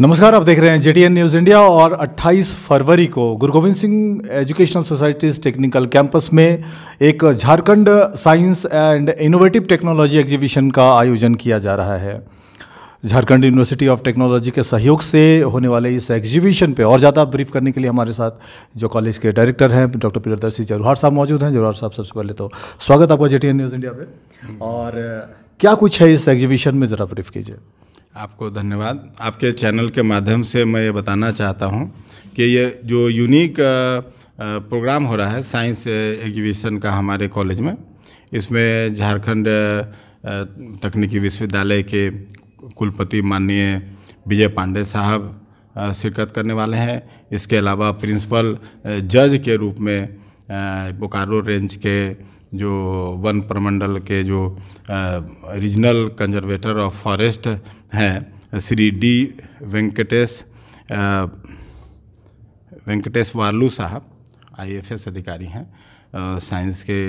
नमस्कार आप देख रहे हैं जेडीएन न्यूज़ इंडिया और 28 फरवरी को Guru Gobind Singh educational societies technical campus में एक Jharkhand science and innovative technology exhibition का आयोजन किया जा रहा है झारखंड यूनिवर्सिटी ऑफ टेक्नोलॉजी के सहयोग से होने वाले इस एग्जीबिशन पे और ज़्यादा ब्रीफ करने के लिए हमारे साथ जो कॉलेज के डायरेक्टर हैं डॉक्टर प्रियदर्शी जरूहार साहब मौजूद हैं जरूहार साहब सबसे पहले तो स्वागत आपका जेटीएन न्यूज़ इंडिया पे और क्या कुछ है इस एग्जीबिशन में ज़रा ब्रीफ कीजिए आपको धन्यवाद आपके चैनल के माध्यम से मैं ये बताना चाहता हूँ कि ये जो यूनिक प्रोग्राम हो रहा है साइंस एग्जीबिशन का हमारे कॉलेज में इसमें झारखंड तकनीकी विश्वविद्यालय के कुलपति माननीय विजय पांडे साहब शिरकत करने वाले हैं इसके अलावा प्रिंसिपल जज के रूप में बोकारो रेंज के जो वन प्रमंडल के जो रीजनल कंजर्वेटर ऑफ फॉरेस्ट हैं श्री डी वेंकटेश वेंकटेश वार्लू साहब आईएफएस अधिकारी हैं साइंस के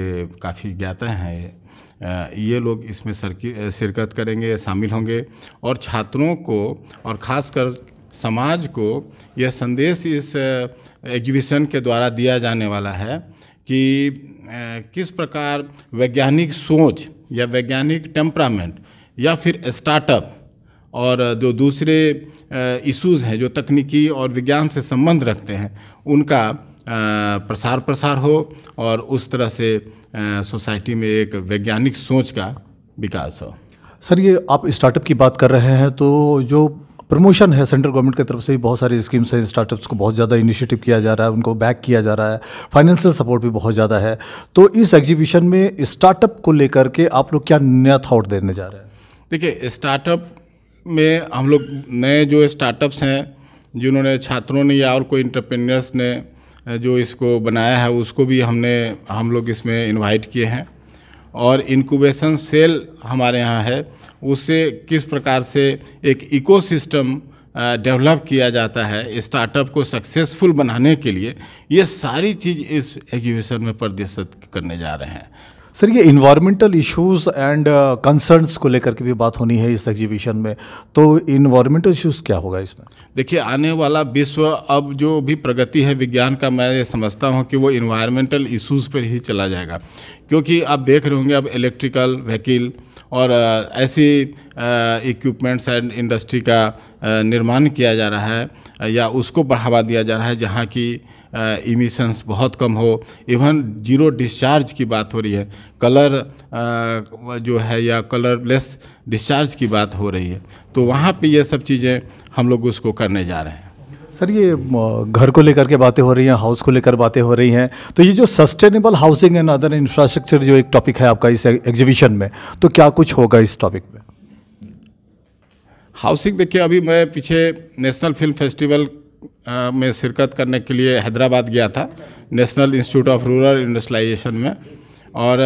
काफ़ी ज्ञाता हैं ये लोग इसमें शिरकत करेंगे शामिल होंगे और छात्रों को और ख़ासकर समाज को यह संदेश इस एग्जीबिशन के द्वारा दिया जाने वाला है कि किस प्रकार वैज्ञानिक सोच या वैज्ञानिक टेम्परामेंट या फिर स्टार्टअप और जो दूसरे इश्यूज़ हैं जो तकनीकी और विज्ञान से संबंध रखते हैं उनका प्रसार प्रसार हो और उस तरह से सोसाइटी में एक वैज्ञानिक सोच का विकास हो सर ये आप स्टार्टअप की बात कर रहे हैं तो जो प्रमोशन है सेंट्रल गवर्नमेंट की तरफ से भी बहुत सारी स्कीम्स हैं स्टार्टअप्स को बहुत ज़्यादा इनिशिएटिव किया जा रहा है उनको बैक किया जा रहा है फाइनेंशियल सपोर्ट भी बहुत ज़्यादा है तो इस एग्जीबिशन में स्टार्टअप को लेकर के आप लोग क्या नया थाट देने जा रहे हैं देखिए स्टार्टअप में हम लोग नए जो स्टार्टअप्स हैं जिन्होंने छात्रों ने या और कोई इंटरप्रेन्योर्स ने जो इसको बनाया है उसको भी हमने हम लोग इसमें इनवाइट किए हैं और इनक्यूबेशन सेल हमारे यहाँ है उससे किस प्रकार से एक इकोसिस्टम डेवलप किया जाता है स्टार्टअप को सक्सेसफुल बनाने के लिए ये सारी चीज़ इस एग्जीबिशन में प्रदर्शित करने जा रहे हैं सर ये इन्वायरमेंटल इश्यूज एंड कंसर्न्स को लेकर के भी बात होनी है इस एग्जीबिशन में तो इन्वायरमेंटल इश्यूज क्या होगा इसमें देखिए आने वाला विश्व अब जो भी प्रगति है विज्ञान का मैं ये समझता हूँ कि वो इन्वायरमेंटल इश्यूज़ पर ही चला जाएगा क्योंकि आप देख रहे होंगे अब इलेक्ट्रिकल व्हीकिल और uh, ऐसी इक्विपमेंट्स एंड इंडस्ट्री का uh, निर्माण किया जा रहा है या उसको बढ़ावा दिया जा रहा है जहाँ की इमिशंस बहुत कम हो इवन जीरो डिस्चार्ज की बात हो रही है कलर जो है या कलरलेस डिस्चार्ज की बात हो रही है तो वहाँ पे ये सब चीज़ें हम लोग उसको करने जा रहे हैं सर ये घर को लेकर के बातें हो रही हैं हाउस को लेकर बातें हो रही हैं तो ये जो sustainable housing and other infrastructure जो एक टॉपिक है आपका इस एग्जीबिशन में तो क्या कुछ होगा इस टॉपिक में हाउसिंग देखिए अभी मैं पीछे नेशनल फिल्म फेस्टिवल में शिरकत करने के लिए हैदराबाद गया था national institute of rural industrialisation में और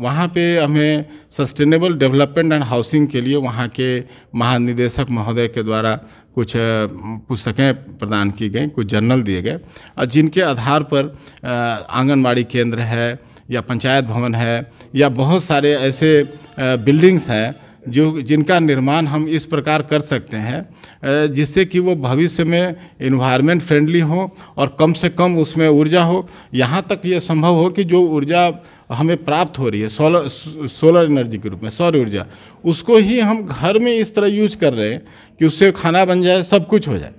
वहाँ पे हमें सस्टेनेबल डेवलपमेंट एंड हाउसिंग के लिए वहाँ के महानिदेशक महोदय के द्वारा कुछ पुस्तकें प्रदान की गई कुछ जर्नल दिए गए और जिनके आधार पर आंगनबाड़ी केंद्र है या पंचायत भवन है या बहुत सारे ऐसे बिल्डिंग्स हैं जो जिनका निर्माण हम इस प्रकार कर सकते हैं जिससे कि वो भविष्य में इन्वायरमेंट फ्रेंडली हो और कम से कम उसमें ऊर्जा हो यहाँ तक ये संभव हो कि जो ऊर्जा हमें प्राप्त हो रही है सोलर सोलर एनर्जी के रूप में सौर ऊर्जा उसको ही हम घर में इस तरह यूज कर रहे हैं कि उससे खाना बन जाए सब कुछ हो जाए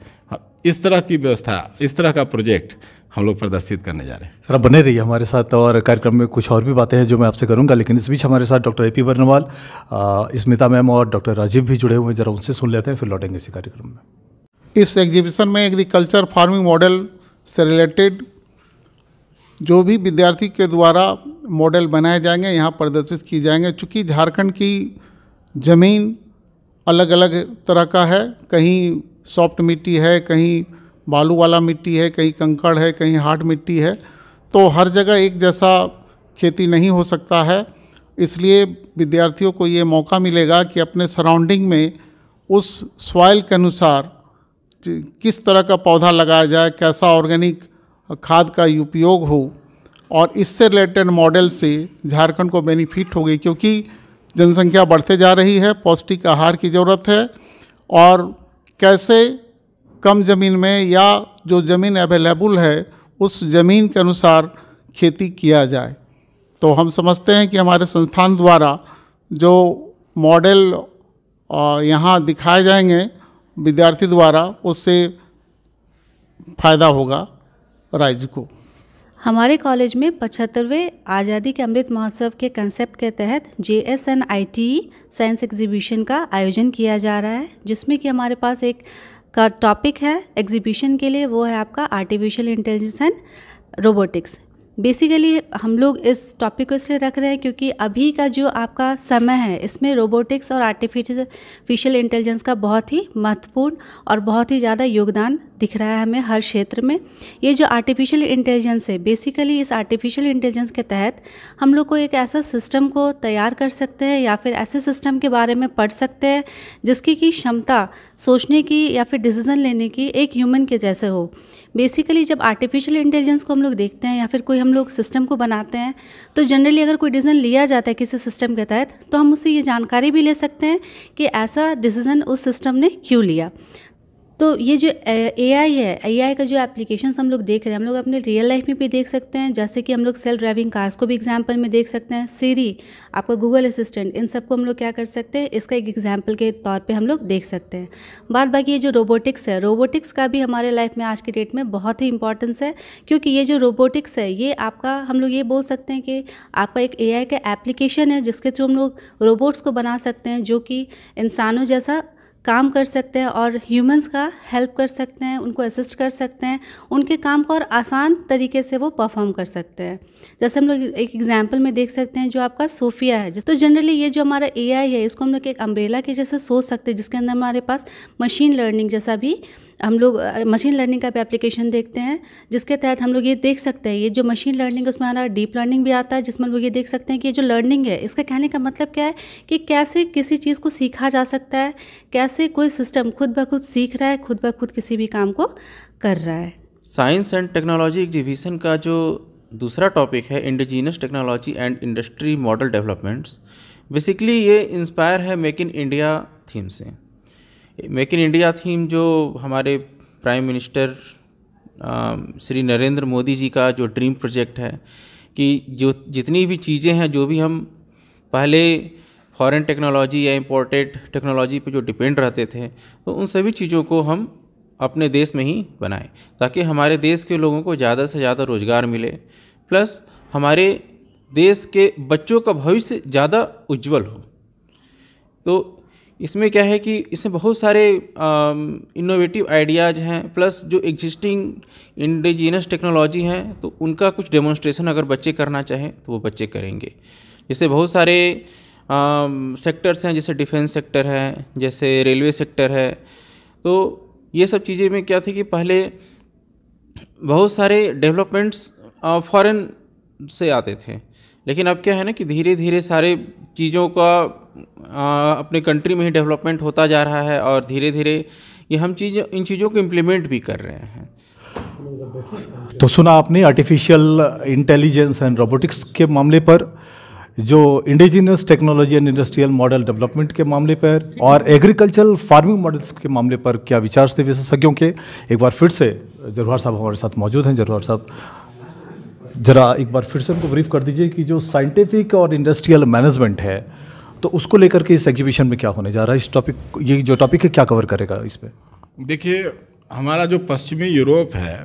इस तरह की व्यवस्था इस तरह का प्रोजेक्ट हम लोग प्रदर्शित करने जा रहे हैं सर आप बने रहिए हमारे साथ और कार्यक्रम में कुछ और भी बातें हैं जो मैं आपसे करूंगा लेकिन इस बीच हमारे साथ doctor A P Barnwal Smita ma'am और डॉक्टर राजीव भी जुड़े हुए हैं जरा उनसे सुन लेते हैं फिर लौटेंगे इसी कार्यक्रम में इस एग्जीबिशन में एग्रीकल्चर फार्मिंग मॉडल से रिलेटेड जो भी विद्यार्थी के द्वारा मॉडल बनाए जाएंगे यहाँ प्रदर्शित किए जाएंगे चूँकि झारखंड की ज़मीन अलग अलग तरह का है कहीं सॉफ्ट मिट्टी है कहीं बालू वाला मिट्टी है कहीं कंकड़ है कहीं हार्ड मिट्टी है तो हर जगह एक जैसा खेती नहीं हो सकता है इसलिए विद्यार्थियों को ये मौका मिलेगा कि अपने सराउंडिंग में उस सॉइल के अनुसार किस तरह का पौधा लगाया जाए कैसा ऑर्गेनिक खाद का उपयोग हो और इससे रिलेटेड मॉडल से झारखंड को बेनिफिट होगी क्योंकि जनसंख्या बढ़ते जा रही है पौष्टिक आहार की ज़रूरत है और कैसे कम ज़मीन में या जो ज़मीन अवेलेबल है उस ज़मीन के अनुसार खेती किया जाए तो हम समझते हैं कि हमारे संस्थान द्वारा जो मॉडल यहाँ दिखाए जाएंगे विद्यार्थी द्वारा उससे फ़ायदा होगा राज्य को हमारे कॉलेज में पचहत्तरवें आज़ादी के अमृत महोत्सव के कंसेप्ट के तहत J S N I T science exhibition का आयोजन किया जा रहा है जिसमें कि हमारे पास एक का टॉपिक है एग्जीबिशन के लिए वो है आपका artificial intelligence and robotics basically हम लोग इस टॉपिक को इसलिए रख रहे हैं क्योंकि अभी का जो आपका समय है इसमें रोबोटिक्स और आर्टिफिशियल इंटेलिजेंस का बहुत ही महत्वपूर्ण और बहुत ही ज़्यादा योगदान दिख रहा है हमें हर क्षेत्र में ये जो आर्टिफिशियल इंटेलिजेंस है बेसिकली इस आर्टिफिशियल इंटेलिजेंस के तहत हम लोग को एक ऐसा सिस्टम को तैयार कर सकते हैं या फिर ऐसे सिस्टम के बारे में पढ़ सकते हैं जिसकी की क्षमता सोचने की या फिर डिसीज़न लेने की एक ह्यूमन के जैसे हो बेसिकली जब आर्टिफिशियल इंटेलिजेंस को हम लोग देखते हैं या फिर कोई हम लोग सिस्टम को बनाते हैं तो जनरली अगर कोई डिसीज़न लिया जाता है किसी सिस्टम के तहत तो हम उससे ये जानकारी भी ले सकते हैं कि ऐसा डिसीज़न उस सिस्टम ने क्यों लिया तो ये जो ए आई है ए आई का जो एप्लीकेशन हम लोग देख रहे हैं हम लोग अपने रियल लाइफ में भी देख सकते हैं जैसे कि हम लोग सेल्फ ड्राइविंग कार्स को भी एग्जाम्पल में देख सकते हैं सीरी आपका गूगल असिस्टेंट इन सबको हम लोग क्या कर सकते हैं इसका एक एग्जाम्पल के तौर पे हम लोग देख सकते हैं बाद बाकी ये जो रोबोटिक्स है रोबोटिक्स का भी हमारे लाइफ में आज के डेट में बहुत ही इंपॉर्टेंस है क्योंकि ये जो रोबोटिक्स है ये आपका हम लोग ये बोल सकते हैं कि आपका एक ए का एप्लीकेशन है जिसके थ्रू हम लोग रोबोट्स को बना सकते हैं जो कि इंसानों जैसा काम कर सकते हैं और ह्यूमंस का हेल्प कर सकते हैं उनको असिस्ट कर सकते हैं उनके काम को और आसान तरीके से वो परफॉर्म कर सकते हैं जैसे हम लोग एक एग्जाम्पल में देख सकते हैं जो आपका सोफिया है तो जनरली ये जो हमारा ए है इसको हम लोग एक अम्ब्रेला के जैसे सोच सकते हैं जिसके अंदर हमारे पास मशीन लर्निंग जैसा भी हम लोग मशीन लर्निंग का भी एप्लीकेशन देखते हैं जिसके तहत हम लोग ये देख सकते हैं ये जो मशीन लर्निंग उसमें हमारा डीप लर्निंग भी आता है जिसमें हम लोग ये देख सकते हैं कि ये जो लर्निंग है इसका कहने का मतलब क्या है कि कैसे किसी चीज़ को सीखा जा सकता है कैसे कोई सिस्टम खुद ब खुद सीख रहा है खुद ब खुद किसी भी काम को कर रहा है साइंस एंड टेक्नोलॉजी एग्जीबिशन का जो दूसरा टॉपिक है indigenous technology and industry model developments basically ये इंस्पायर है मेक इन इंडिया थीम से मेक इन इंडिया थीम जो हमारे प्राइम मिनिस्टर श्री नरेंद्र मोदी जी का जो ड्रीम प्रोजेक्ट है कि जो जितनी भी चीज़ें हैं जो भी हम पहले फॉरेन टेक्नोलॉजी या इम्पोर्टेड टेक्नोलॉजी पे जो डिपेंड रहते थे तो उन सभी चीज़ों को हम अपने देश में ही बनाएं ताकि हमारे देश के लोगों को ज़्यादा से ज़्यादा रोज़गार मिले प्लस हमारे देश के बच्चों का भविष्य ज़्यादा उज्जवल हो तो इसमें क्या है कि इसमें बहुत सारे इनोवेटिव आइडियाज़ हैं प्लस जो एग्जिस्टिंग इंडिजिनस टेक्नोलॉजी हैं तो उनका कुछ डेमोन्स्ट्रेशन अगर बच्चे करना चाहें तो वो बच्चे करेंगे जैसे बहुत सारे सेक्टर्स हैं जैसे डिफेंस सेक्टर है जैसे रेलवे सेक्टर है तो ये सब चीज़ें में क्या थी कि पहले बहुत सारे डेवलपमेंट्स फॉरेन से आते थे लेकिन अब क्या है ना कि धीरे धीरे सारे चीज़ों का अपने कंट्री में ही डेवलपमेंट होता जा रहा है और धीरे धीरे ये हम चीज़ इन चीज़ों को इम्प्लीमेंट भी कर रहे हैं तो सुना आपने आर्टिफिशियल इंटेलिजेंस एंड रोबोटिक्स के मामले पर जो indigenous technology and industrial model development के मामले पर और एग्रीकल्चरल फार्मिंग मॉडल्स के मामले पर क्या विचार थे विशेषज्ञों के एक बार फिर से जरूर साहब हमारे साथ मौजूद हैं जरूर साहब ज़रा एक बार फिर से उनको ब्रीफ कर दीजिए कि जो साइंटिफिक और इंडस्ट्रियल मैनेजमेंट है तो उसको लेकर के इस एग्जीबिशन में क्या होने जा रहा है इस टॉपिक ये जो टॉपिक है क्या कवर करेगा इस पर देखिए हमारा जो पश्चिमी यूरोप है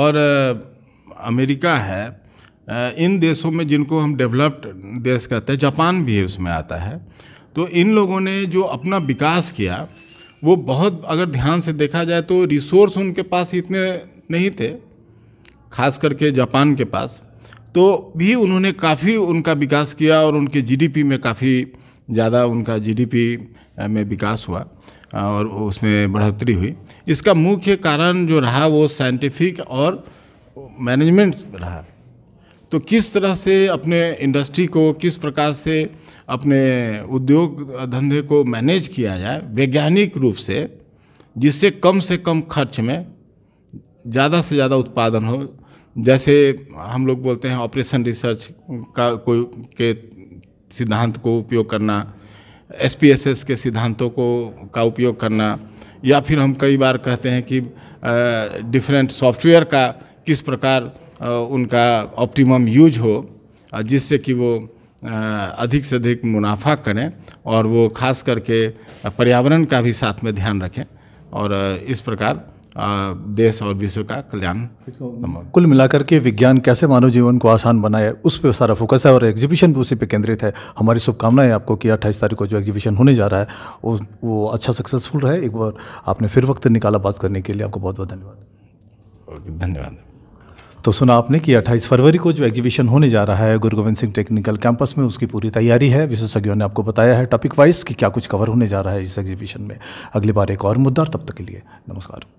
और अमेरिका है इन देशों में जिनको हम डेवलप्ड देश कहते हैं जापान भी उसमें आता है तो इन लोगों ने जो अपना विकास किया वो बहुत अगर ध्यान से देखा जाए तो रिसोर्स उनके पास इतने नहीं थे खास करके जापान के पास तो भी उन्होंने काफ़ी उनका विकास किया और उनके जीडीपी में काफ़ी ज़्यादा उनका जीडीपी में विकास हुआ और उसमें बढ़ोतरी हुई इसका मुख्य कारण जो रहा वो साइंटिफिक और मैनेजमेंट रहा तो किस तरह से अपने इंडस्ट्री को किस प्रकार से अपने उद्योग धंधे को मैनेज किया जाए वैज्ञानिक रूप से जिससे कम से कम खर्च में ज़्यादा से ज़्यादा उत्पादन हो जैसे हम लोग बोलते हैं ऑपरेशन रिसर्च का कोई के सिद्धांत को उपयोग करना एस पी एस एस के सिद्धांतों को का उपयोग करना या फिर हम कई बार कहते हैं कि डिफरेंट सॉफ्टवेयर का किस प्रकार आ, उनका ऑप्टिमम यूज हो जिससे कि वो आ, अधिक से अधिक मुनाफा करें और वो खास करके पर्यावरण का भी साथ में ध्यान रखें और इस प्रकार देश और विश्व का कल्याण कुल मिलाकर के विज्ञान कैसे मानव जीवन को आसान बनाए उस पर सारा फोकस है और एग्जीबिशन भी उसी पर केंद्रित है हमारी शुभकामनाएं आपको कि अट्ठाईस तारीख को जो एग्जीबिशन होने जा रहा है वो वो अच्छा सक्सेसफुल रहे एक बार आपने फिर वक्त निकाला बात करने के लिए आपको बहुत बहुत धन्यवाद धन्यवाद तो सुना आपने कि 28 फरवरी को जो एग्जीबिशन होने जा रहा है गुरु गोविंद सिंह टेक्निकल कैंपस में उसकी पूरी तैयारी है विशेषज्ञों ने आपको बताया है टॉपिक वाइज कि क्या कुछ कवर होने जा रहा है इस एग्जीबिशन में अगली बार एक और मुद्दा और तब तक के लिए नमस्कार